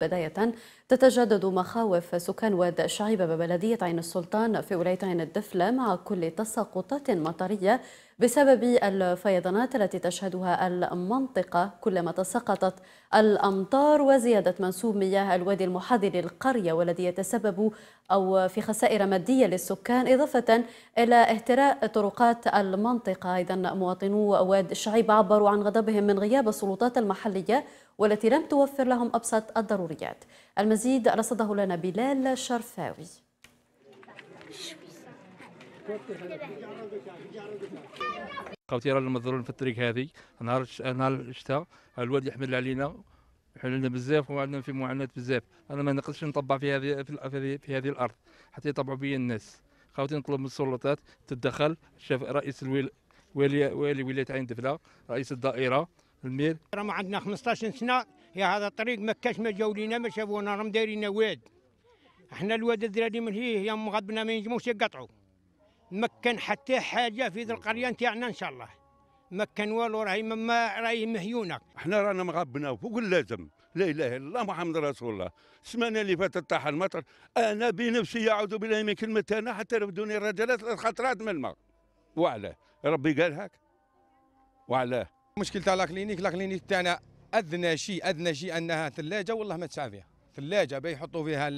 بداية تتجدد مخاوف سكان واد شعيبة ببلدية عين السلطان في ولاية عين الدفلة مع كل تساقطات مطرية بسبب الفيضانات التي تشهدها المنطقة كلما تساقطت الأمطار وزيادة منسوب مياه الوادي المحاذي للقرية والذي يتسبب أو في خسائر مادية للسكان إضافة إلى اهتراء طرقات المنطقة أيضا مواطنو واد الشعيب عبروا عن غضبهم من غياب السلطات المحلية والتي لم توفر لهم أبسط الضروريات المزيد رصده لنا بلال شرفاوي قاوتي راه المظلوم في الطريق هذه نهار نهار الشتاء الواد يحمل علينا يحمل علينا بزاف وعندنا في معاناه بزاف انا ما نقدرش نطبع في هذه في هذه الارض حتى يطبعوا بيا الناس خاوتي نطلب من السلطات تتدخل شاف رئيس الولايه ولي ولي ولايه عين دفله رئيس الدائره المير راه عندنا 15 سنه يا هذا الطريق ما كاش ما جاو لينا ما شافونا راهم دايرين واد احنا الواد الدراري من هي يا مغضبنا ما ينجموش يقطعوا ما كان حتى حاجه في ذي القريه نتاعنا ان شاء الله ما كان والو راهي ما راهي مهيونه احنا رانا مغبنا فوق اللازم لا اله الا الله محمد رسول الله سمعنا اللي فاتت طاح المطر انا بنفسي اعوذ بالله من كلمه انا حتى رفدوني الرجالات الخطرات خطرات من الماء وعلاه ربي قال هاك وعلاه مشكلة تاع لا كلينيك لا كلينيك تاعنا ادنى شيء ادنى شيء انها ثلاجه والله ما تسعى فيها ثلاجه يحطوا فيها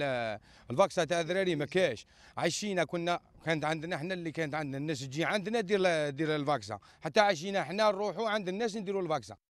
الفاكسه تاع الذراري ما كاش عشينا كنا كانت عندنا احنا اللي كانت عندنا الناس تجي عندنا دير دير الفاكسه حتى عشينا احنا نروحوا عند الناس نديروا الفاكسه